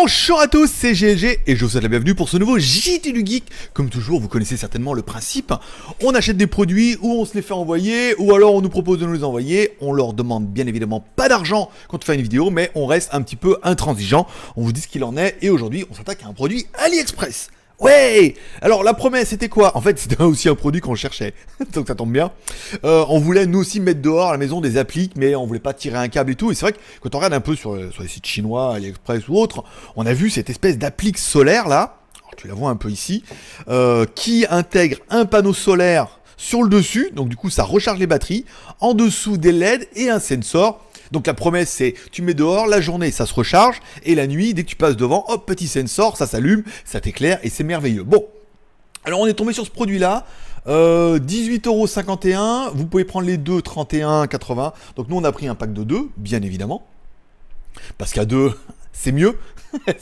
Bonjour à tous, c'est GLG et je vous souhaite la bienvenue pour ce nouveau JT du Geek. Comme toujours, vous connaissez certainement le principe. On achète des produits ou on se les fait envoyer ou alors on nous propose de nous les envoyer. On leur demande bien évidemment pas d'argent quand on fait une vidéo, mais on reste un petit peu intransigeant. On vous dit ce qu'il en est et aujourd'hui, on s'attaque à un produit AliExpress. Ouais Alors la promesse c'était quoi En fait c'était aussi un produit qu'on cherchait, donc ça tombe bien. Euh, on voulait nous aussi mettre dehors à la maison des appliques, mais on voulait pas tirer un câble et tout. Et c'est vrai que quand on regarde un peu sur, euh, les sites chinois, AliExpress ou autres, on a vu cette espèce d'applique solaire là, alors, tu la vois un peu ici, euh, qui intègre un panneau solaire sur le dessus, donc du coup ça recharge les batteries, en dessous des LED et un sensor donc la promesse c'est tu mets dehors la journée, ça se recharge et la nuit dès que tu passes devant, hop petit sensor, ça s'allume, ça t'éclaire et c'est merveilleux. Bon, alors on est tombé sur ce produit là. Euh, 18,51€, vous pouvez prendre les deux, 31,80. Donc nous on a pris un pack de deux, bien évidemment. Parce qu'à deux, c'est mieux.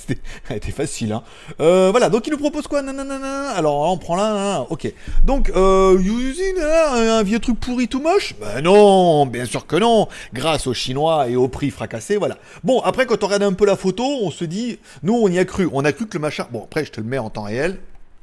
C'était facile, hein. Euh, voilà, donc il nous propose quoi Nanana. Alors on prend là, hein, ok. Donc, euh, hein, un vieux truc pourri tout moche Ben non, bien sûr que non. Grâce aux Chinois et au prix fracassé, voilà. Bon, après quand on regarde un peu la photo, on se dit, nous on y a cru, on a cru que le machin. Bon, après je te le mets en temps réel.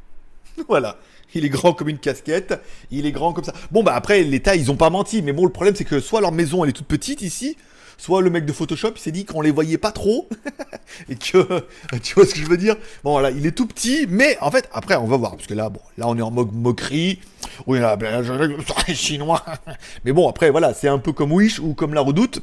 voilà. Il est grand comme une casquette, il est grand comme ça. Bon bah après les tailles, ils ont pas menti, mais bon le problème c'est que soit leur maison elle est toute petite ici, soit le mec de Photoshop il s'est dit qu'on les voyait pas trop et que tu vois ce que je veux dire bon voilà il est tout petit mais en fait après on va voir parce que là bon là on est en mode moquerie oui là ben, chinois mais bon après voilà c'est un peu comme Wish ou comme la Redoute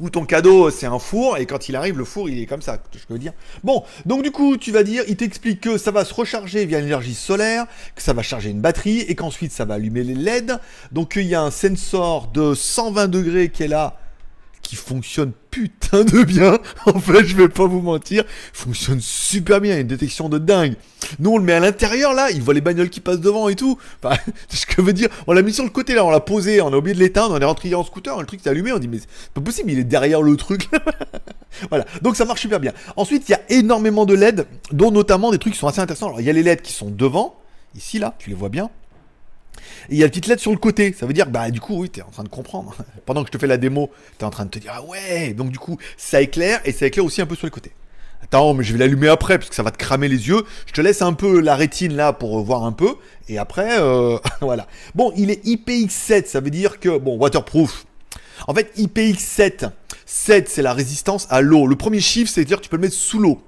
Où ton cadeau c'est un four et quand il arrive le four il est comme ça, je veux dire. Bon, donc du coup tu vas dire, il t'explique que ça va se recharger via l'énergie solaire, que ça va charger une batterie et qu'ensuite ça va allumer les LED. Donc il y a un sensor de 120 degrés qui est là fonctionne putain de bien. En fait, je vais pas vous mentir, fonctionne super bien, une détection de dingue. Nous, on le met à l'intérieur là, il voit les bagnoles qui passent devant et tout. Enfin, ce que veut dire, on l'a mis sur le côté là, on l'a posé, on a oublié de l'éteindre, on est rentré en scooter, le truc s'est allumé, on dit mais c'est pas possible, il est derrière le truc. voilà, donc ça marche super bien. Ensuite, il y a énormément de LED, dont notamment des trucs qui sont assez intéressants. Alors, il y a les LED qui sont devant, ici là, tu les vois bien. Et il y a une petite lettre sur le côté. Ça veut dire, bah, du coup, oui, t'es en train de comprendre. Pendant que je te fais la démo, t'es en train de te dire, ah ouais. Donc, du coup, ça éclaire et ça éclaire aussi un peu sur le côté. Attends, mais je vais l'allumer après parce que ça va te cramer les yeux. Je te laisse un peu la rétine là pour euh, voir un peu. Et après, euh, voilà. Bon, il est IPX7, ça veut dire que, bon, waterproof. En fait, IPX7, 7 c'est la résistance à l'eau. Le premier chiffre, c'est-à-dire que tu peux le mettre sous l'eau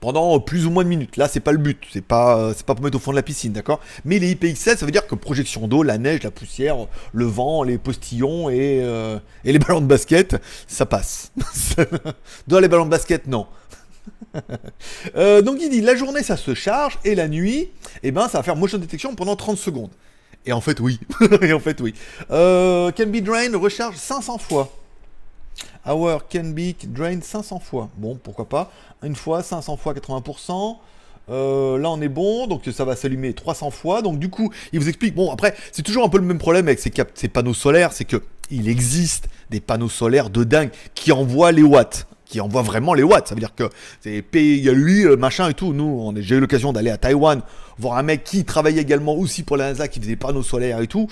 pendant plus ou moins de minutes. Là, c'est pas le but, c'est pas, euh, pas pour mettre au fond de la piscine, d'accord Mais les IPXL, ça veut dire que projection d'eau, la neige, la poussière, le vent, les postillons et, euh, les ballons de basket, ça passe. Dans les ballons de basket, non. Euh, donc il dit la journée ça se charge et la nuit, eh ben ça va faire motion detection pendant 30 secondes. Et en fait oui. et en fait oui. can be drained recharge 500 fois. Hour can be drained 500 fois. Bon, pourquoi pas. Une fois, 500 fois 80%. Euh, là on est bon, donc ça va s'allumer 300 fois. Donc du coup, il vous explique. Bon, après, c'est toujours un peu le même problème avec ces, panneaux solaires, c'est que il existe des panneaux solaires de dingue qui envoient les watts qui envoie vraiment les watts. Ça veut dire que c'est il lui, machin et tout. Nous, j'ai eu l'occasion d'aller à Taïwan voir un mec qui travaillait également aussi pour la NASA, qui faisait des panneaux solaires et tout.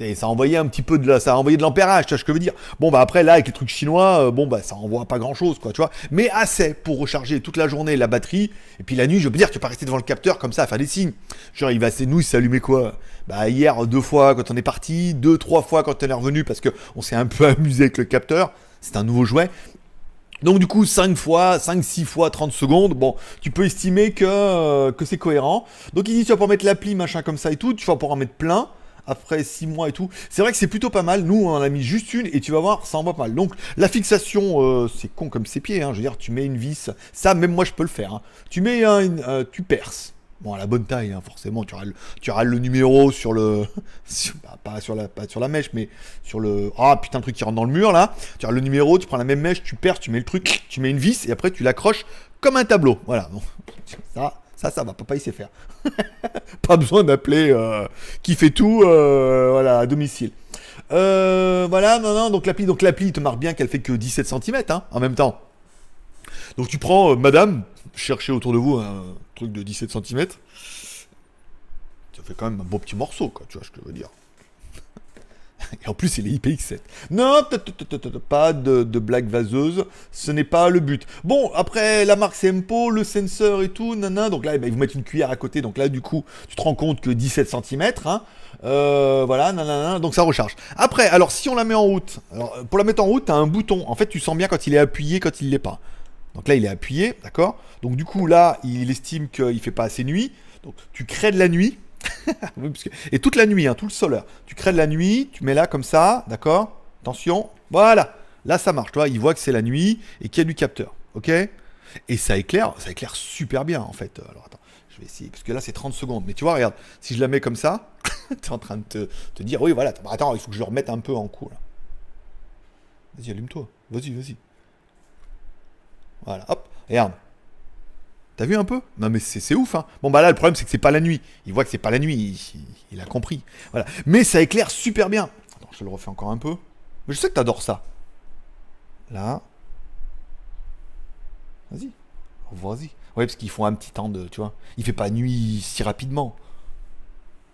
Et ça envoyait un petit peu de la, ça envoyait de l'empérage, tu vois ce que je veux dire. Bon bah après là avec les trucs chinois, euh, bon bah ça envoie pas grand chose quoi, tu vois. Mais assez pour recharger toute la journée la batterie. Et puis la nuit, je veux dire, tu peux pas rester devant le capteur comme ça à faire des signes. Genre il va il s'allumait quoi Bah hier deux fois quand on est parti, deux trois fois quand on est revenu parce que on s'est un peu amusé avec le capteur. C'est un nouveau jouet. Donc du coup 5 fois, 5, 6 fois 30 secondes, bon, tu peux estimer que, euh, que c'est cohérent. Donc ici, tu vas pouvoir mettre l'appli, machin comme ça et tout, tu vas pouvoir en mettre plein après 6 mois et tout. C'est vrai que c'est plutôt pas mal. Nous, on en a mis juste une et tu vas voir, ça en envoie pas mal. Donc, la fixation, euh, c'est con comme ses pieds. Hein. Je veux dire, tu mets une vis. Ça, même moi, je peux le faire. Hein. Tu mets un, une, euh, tu perces. Bon, à la bonne taille, hein, forcément. Tu râles, le numéro sur le. Bah, pas, sur la, sur la mèche, mais sur le. Ah putain, le truc qui rentre dans le mur là. Tu râles le numéro, tu prends la même mèche, tu perds, tu mets le truc, tu mets une vis et après tu l'accroches comme un tableau. Voilà. Bon. Ça, ça, ça va. Papa, il sait faire. pas besoin d'appeler euh, qui fait tout euh, voilà, à domicile. Euh, voilà, non, non, donc l'appli, donc il te marque bien qu'elle fait que 17 cm hein, en même temps. Donc tu prends euh, Madame, cherchez autour de vous un truc de 17 cm. Ça fait quand même un beau petit morceau, quoi, tu vois ce que je veux dire. Et en plus, il est IPX7. Non, pas de, blague vaseuse, ce n'est pas le but. Bon, après, la marque Sempo, le sensor et tout, nanana. Donc là, eh ben, ils vous mettent une cuillère à côté. Donc là, du coup, tu te rends compte que 17 cm. Hein, euh, voilà, nanana. Donc ça recharge. Après, alors si on la met en route, pour la mettre en route, tu as un bouton. En fait, tu sens bien quand il est appuyé, quand il l'est pas. Donc là, il est appuyé, d'accord Donc du coup, là, il estime qu'il ne fait pas assez nuit. Donc tu crées de la nuit. et toute la nuit, hein, tout le solaire. Hein. Tu crées de la nuit, tu mets là comme ça, d'accord Attention, voilà. Là, ça marche, tu vois Il voit que c'est la nuit et qu'il y a du capteur, ok Et ça éclaire, ça éclaire super bien, en fait. Alors attends, je vais essayer, parce que là, c'est 30 secondes. Mais tu vois, regarde, si je la mets comme ça, tu es en train de te, dire, oui, voilà, attends, il faut que je le remette un peu en cours. Vas-y, allume-toi. Vas-y, vas-y. Voilà, hop, regarde. T'as vu un peu Non mais c'est ouf, hein Bon bah là, le problème, c'est que c'est pas la nuit. Il voit que c'est pas la nuit, il, a compris. Voilà. Mais ça éclaire super bien. je le refais encore un peu. Mais je sais que t'adores ça. Là. Vas-y. Vas-y. Ouais, parce qu'ils font un petit temps de, tu vois. Il fait pas nuit si rapidement.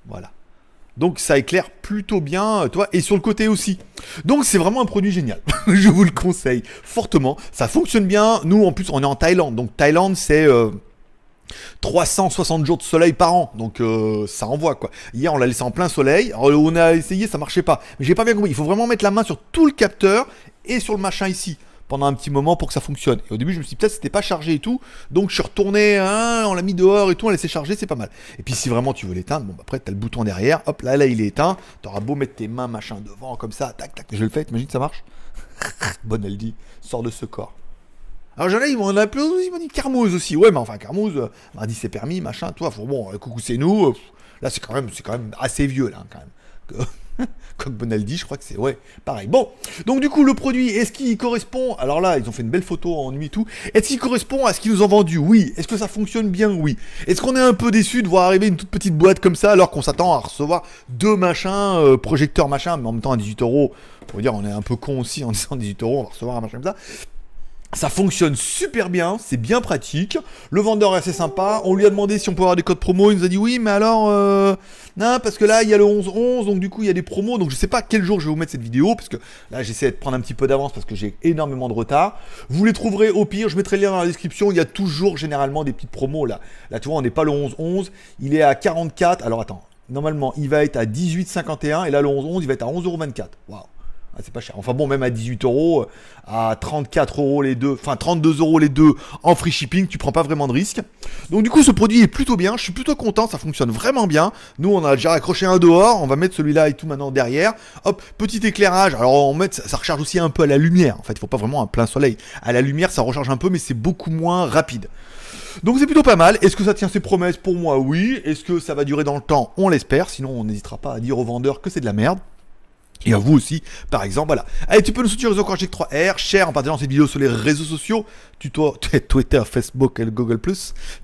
Voilà. Donc ça éclaire plutôt bien, euh, toi, et sur le côté aussi. Donc c'est vraiment un produit génial. je vous le conseille fortement. Ça fonctionne bien. Nous, en plus, on est en Thaïlande. Donc Thaïlande, c'est... 360 euh, jours de soleil par an, donc euh, ça envoie quoi. Hier on l'a laissé en plein soleil, on a essayé, ça marchait pas. Mais j'ai pas bien compris, il faut vraiment mettre la main sur tout le capteur et sur le machin ici pendant un petit moment pour que ça fonctionne. Et au début, je me suis dit, peut-être c'était pas chargé et tout. Donc, je suis retourné, hein, on l'a mis dehors et tout, on l'a laissé charger, c'est pas mal. Et puis, si vraiment tu veux l'éteindre, bon, bah, après, t'as le bouton derrière, hop, là, là, il est éteint. T'auras beau mettre tes mains, machin, devant, comme ça, tac, tac, je le fais, t'imagines, ça marche dit, sort de ce corps. Alors j'en ai, ils m'ont applaudi, ils m'ont dit Carmouze aussi. Ouais, mais enfin Carmouze, euh, m'a dit, c'est permis, machin, toi, bon, euh, coucou c'est nous. là c'est quand même, c'est quand même assez vieux là, hein, quand même. Comme Bonaldi, je crois que c'est. Ouais, pareil. Bon, donc du coup, le produit, est-ce qu'il correspond Alors là, ils ont fait une belle photo en nuit et tout. Est-ce qu'il correspond à ce qu'ils nous ont vendu Oui. Est-ce que ça fonctionne bien Oui. Est-ce qu'on est un peu déçu de voir arriver une toute petite boîte comme ça alors qu'on s'attend à recevoir deux machins, projecteur projecteurs machin, mais en même temps à 18 euros Pour dire, on est un peu con aussi en disant 18 euros, on va recevoir un machin comme ça. Ça fonctionne super bien, c'est bien pratique. Le vendeur est assez sympa. On lui a demandé si on pouvait avoir des codes promo. Il nous a dit oui, mais alors, non, euh, hein, parce que là, il y a le 11-11, donc du coup, il y a des promos. Donc je sais pas quel jour je vais vous mettre cette vidéo, parce que là, j'essaie de prendre un petit peu d'avance parce que j'ai énormément de retard. Vous les trouverez au pire. Je mettrai le lien dans la description. Il y a toujours généralement des petites promos là. Là, tu vois, on n'est pas le 11-11. Il est à 44. Alors attends, normalement, il va être à 18,51 et là, le 11-11, il va être à 11,24. Waouh. Ah, c'est pas cher. Enfin bon, même à 18 euros, à 34 euros les deux, enfin 32 euros les deux en free shipping, tu prends pas vraiment de risque. Donc du coup, ce produit est plutôt bien. Je suis plutôt content, ça fonctionne vraiment bien. Nous, on a déjà accroché un dehors. On va mettre celui-là et tout maintenant derrière. Hop, petit éclairage. Alors on met, ça recharge aussi un peu à la lumière. En fait, il faut pas vraiment un plein soleil. À la lumière, ça recharge un peu, mais c'est beaucoup moins rapide. Donc c'est plutôt pas mal. Est-ce que ça tient ses promesses Pour moi, oui. Est-ce que ça va durer dans le temps On l'espère. Sinon, on n'hésitera pas à dire aux vendeurs que c'est de la merde. Et à vous aussi, par exemple, voilà. Allez, tu peux nous soutenir encore avec 3R, cher en partageant cette vidéo sur les réseaux sociaux, Twitter, Facebook et Google+.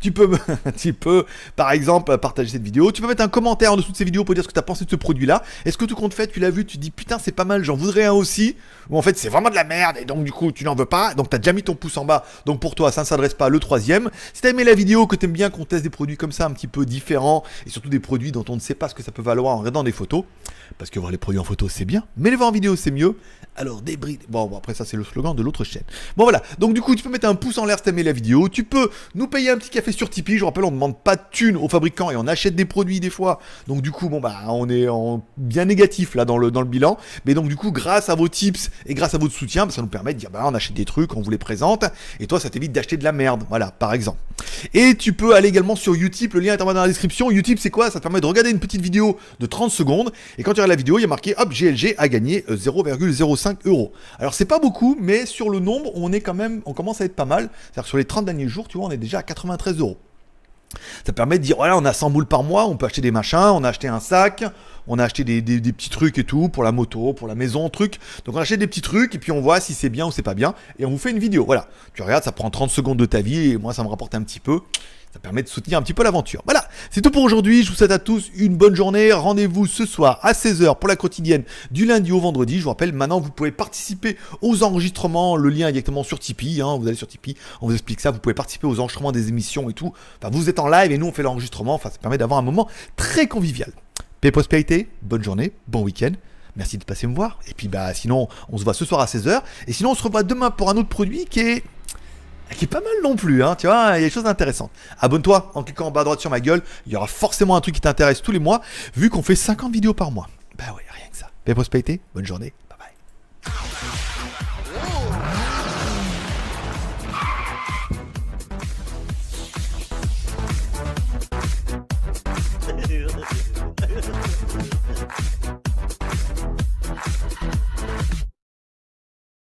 Tu peux, tu peux, par exemple, partager cette vidéo. Tu peux mettre un commentaire en dessous de ces vidéos pour dire ce que tu as pensé de ce produit-là. Est-ce que tu comptes fait, tu l'as vu, tu dis putain, c'est pas mal, j'en voudrais un aussi. Ou en fait, c'est vraiment de la merde et donc du coup, tu n'en veux pas. Donc, tu as déjà mis ton pouce en bas. Donc, pour toi, ça ne s'adresse pas le troisième. Si t'as aimé la vidéo, que tu aimes bien qu'on teste des produits comme ça, un petit peu différents et surtout des produits dont on ne sait pas ce que ça peut valoir en regardant des photos, parce que voir les produits en photo, c'est bien. Mais le voir en vidéo, c'est mieux alors débris. Bon, bon, après ça c'est le slogan de l'autre chaîne. Bon voilà, donc du coup tu peux mettre un pouce en l'air si tu la vidéo, tu peux nous payer un petit café sur Tipeee, je vous rappelle on demande pas de thunes aux fabricants et on achète des produits des fois. Donc du coup bon bah on est en bien négatif là dans le, dans le bilan, mais donc du coup grâce à vos tips et grâce à votre soutien, bah, ça nous permet de dire bah on achète des trucs, on vous les présente et toi ça t'évite d'acheter de la merde, voilà par exemple. Et tu peux aller également sur Utip, le lien est en bas dans la description. Utip c'est quoi Ça te permet de regarder une petite vidéo de 30 secondes et quand tu regardes la vidéo, il y a marqué hop GLG a gagné 0,05 euh, euros. Alors c'est pas beaucoup, mais sur le nombre, on est quand même, on commence à être pas mal. cest sur les 30 derniers jours, tu vois, on est déjà à 93 euros. Ça permet de dire, voilà, on a 100 boules par mois, on peut acheter des machins, on a acheté un sac, on a acheté des, petits trucs et tout, pour la moto, pour la maison, truc. Donc on achète des petits trucs et puis on voit si c'est bien ou c'est pas bien. Et on vous fait une vidéo. Voilà. Tu regardes, ça prend 30 secondes de ta vie et moi ça me rapporte un petit peu. Ça permet de soutenir un petit peu l'aventure. Voilà, c'est tout pour aujourd'hui. Je vous souhaite à tous une bonne journée. Rendez-vous ce soir à 16h pour la quotidienne du lundi au vendredi. Je vous rappelle, maintenant, vous pouvez participer aux enregistrements. Le lien est directement sur Tipeee. Hein. Vous allez sur Tipeee, on vous explique ça. Vous pouvez participer aux enregistrements des émissions et tout. vous êtes en live et nous, on fait l'enregistrement. Enfin, ça permet d'avoir un moment très convivial. Paix prospérité, bonne journée, bon week-end. Merci de passer me voir. Et puis bah sinon, on se voit ce soir à 16h. Et sinon, on se revoit demain pour un autre produit qui est qui est pas mal non plus, hein, tu vois, il y a des choses intéressantes. Abonne-toi en cliquant en bas à droite sur ma gueule, il y aura forcément un truc qui t'intéresse tous les mois, vu qu'on fait 50 vidéos par mois. Bah ouais, rien que ça. Paix prospérité, bonne journée,